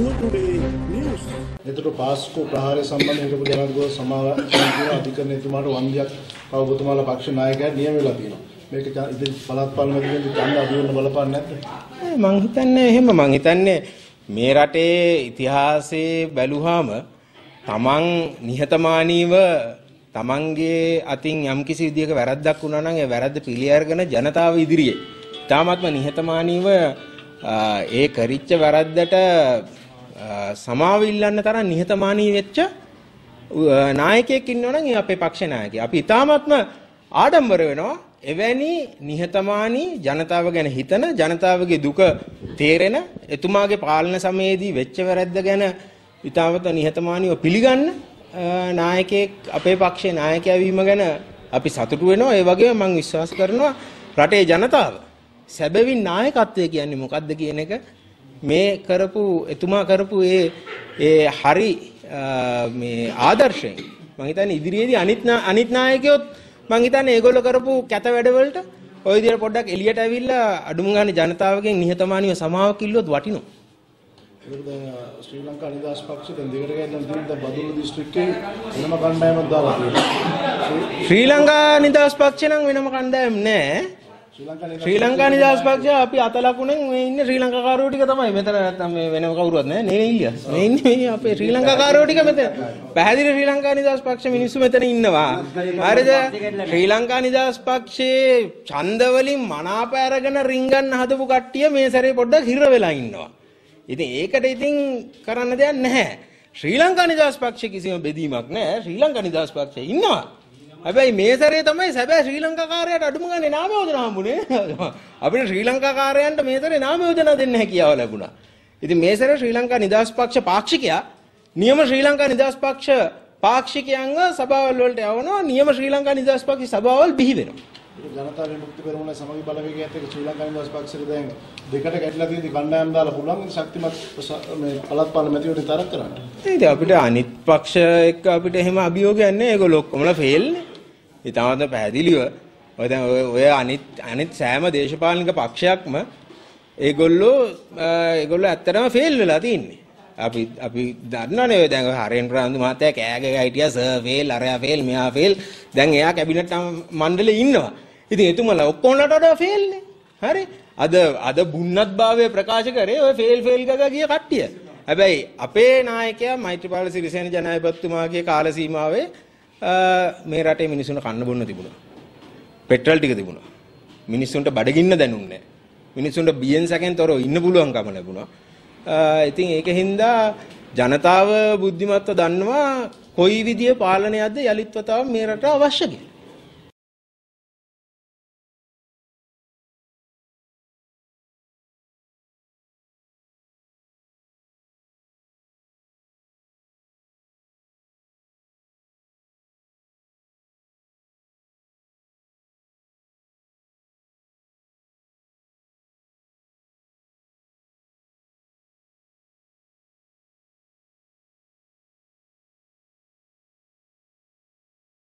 news. එතකොට පාස්කෝ ප්‍රහාරය සම්බන්ධ හිටපු ජනාධිපති සමාව අධිකරණතුමාට වන්දියක් පවතුමාලා පක්ෂ නායකයා නියම වෙලා තියෙනවා. මේක ඉතින් පළාත් පාර්ලිමේන්තුවේදී ඡන්ද අදින්න බලපාන්නේ නැද්ද? මං හිතන්නේ එහෙම මං හිතන්නේ මේ රටේ ඉතිහාසයේ බැලුවාම තමන් නිහතමානීව තමන්ගේ අතින් යම්කිසි විදියක වැරද්දක් වුණා නම් ඒ වැරද්ද පිළිඅරගෙන ජනතාව ඉදිරියේ තාමත්ම නිහතමානීව ඒ කරිච්ච වැරද්දට සමාව ඉල්ලන්න තරම් නිහතමානී වෙච්ච නායකයෙක් ඉන්නවනම් ඒ අපේ පක්ෂ නායකයෙක්. අපි ඊටාත්ම ආඩම්බර වෙනවා එවැනි නිහතමානී ජනතාව ගැන හිතන ජනතාවගේ දුක තේරෙන එතුමාගේ පාලන සමයේදී වෙච්ච වැරද්ද ගැන ඉතාමත් නිහතමානීව පිළිගන්න නායකයෙක් අපේ පක්ෂේ නායකයා වීම ගැන අපි සතුටු වෙනවා ඒ වගේම මම විශ්වාස කරනවා රටේ ජනතාව සැබවින් නායකත්වය කියන්නේ මොකක්ද කියන එක මේ කරපු එතුමා කරපු ඒ ඒ හරි මේ ආදර්ශයෙන් මම හිතන්නේ ඉදිරියේදී අනිත් අනිත් නායකයොත් මම හිතන්නේ ඒගොල්ලෝ කරපු කැත වැඩවලට ওই විදිහට පොඩ්ඩක් එළියට ඇවිල්ලා අඩුම ගානේ ජනතාවගෙන් නිහතමානීව සමාවක් ඉල්ලුවොත් වටිනවා. ඒක දැන් ශ්‍රී ලංකා නිදහස් පක්ෂය දැන් දෙකට ගෑනනම් තියෙන දැන් බදුල්ල දිස්ත්‍රික්කේ වෙනම කණ්ඩායමක් දාලා තියෙනවා. ශ්‍රී ලංකා නිදහස් පක්ෂය නම් වෙනම කණ්ඩායම් නැහැ. ශ්‍රී ලංකා නිදහස් පක්ෂය අපි අත ලකුණෙන් මේ ඉන්නේ ශ්‍රී ලංකාකාරයෝ ටික තමයි. මෙතන නැත්තම් මේ වෙන කවුරුවත් නැහැ. නේ ඉලියස්. මේ ඉන්නේ මේ අපේ ශ්‍රී ලංකාකාරයෝ ටික මෙතන. පැහැදිලි ශ්‍රී ලංකා නිදහස් පක්ෂ මිනිස්සු මෙතන ඉන්නවා. හරිද? ශ්‍රී ලංකා නිදහස් පක්ෂයේ ඡන්ද වලින් මනාප අරගෙන රින්ගන්න හදපු කට්ටිය මේ සැරේ පොඩ්ඩක් හිර වෙලා ඉන්නවා. ඉතින් ඒකට ඉතින් කරන්න දෙයක් නැහැ. ශ්‍රී ලංකා නිදහස් පක්ෂයේ කිසිම බෙදීමක් නැහැ. ශ්‍රී ලංකා නිදහස් පක්ෂයේ ඉන්නවා. හැබැයි මේ සැරේ තමයි සැබෑ ශ්‍රී ලංකාකාරයාට අඩුම ගානේ නාම යෝජනා හම්බුනේ. අපිට ශ්‍රී ලංකාකාරයන්ට මේ සැරේ නාම යෝජනා දෙන්න හැකියාව ලැබුණා. ඉතින් මේ සැරේ ශ්‍රී ලංකා නිදහස් පක්ෂ පාක්ෂිකයා නියම ශ්‍රී ලංකා නිදහස් පක්ෂ පාක්ෂිකයන්ව සභාවල් වලට යවනවා. නියම ශ්‍රී ලංකා නිදහස් පක්ෂ සභාවල් බිහි වෙනවා. ජනතා විමුක්ති පෙරමුණ සමගි බලවේගයත් එක්ක ශ්‍රී ලංකා නිදහස් පක්ෂය දැන් දෙකට කැඩලා තියෙදි කණ්ඩායම් දාලා හුලම් ශක්තිමත් මේ පළාත් පාලන මැතිවරණ තරක් කරන්න. ඉතින් අපිට අනිත් පක්ෂ එක්ක අපිට එහෙම අභියෝගයක් නැහැ. ඒගොල්ලෝ ඔක්කොමලා ෆේල්නේ. ඉතාමත් පැහැදිලිව ඔය දැන් ඔය අනිත් අනිත් සෑම දේශපාලනික පක්ෂයක්ම ඒගොල්ලෝ ඒගොල්ලෝ ඇත්තටම ෆේල් වෙලා තින්නේ. අපි අපි දන්නවනේ ඔය දැන් හරෙන් ප්‍රාන්දු මහත්තයා කෑගග හිටියා සර් ෆේල් අරයා ෆේල් මෙයා ෆේල් දැන් එයා කැබිනට් මණ්ඩලේ ඉන්නවා. ඉතින් එතුමලා ඔක්කොමලට වඩා ෆේල්නේ. හරි. අද අද බුන්නත් භාවය ප්‍රකාශ කරේ ඔය ෆේල් ෆේල් ගග ගිය කට්ටිය. හැබැයි අපේ නායකයා මෛත්‍රීපාල සිරිසේන ජනාධිපතිතුමාගේ කාල සීමාවේ මේ රටේ මිනිසුන්ට කන්න බොන්න තිබුණා. පෙට්‍රල් ටික තිබුණා. මිනිසුන්ට බඩගින්න දැනුන්නේ මිනිසුන්ට බියෙන් සැකෙන් තොරව ඉන්න පුළුවන්කම ලැබුණා. ඉතින් ඒක හින්දා ජනතාව බුද්ධිමත්ව දන්නවා කොයි විදිය පාලනයක්ද යලිත් වතාව මේ රට අවශ්‍ය කියලා.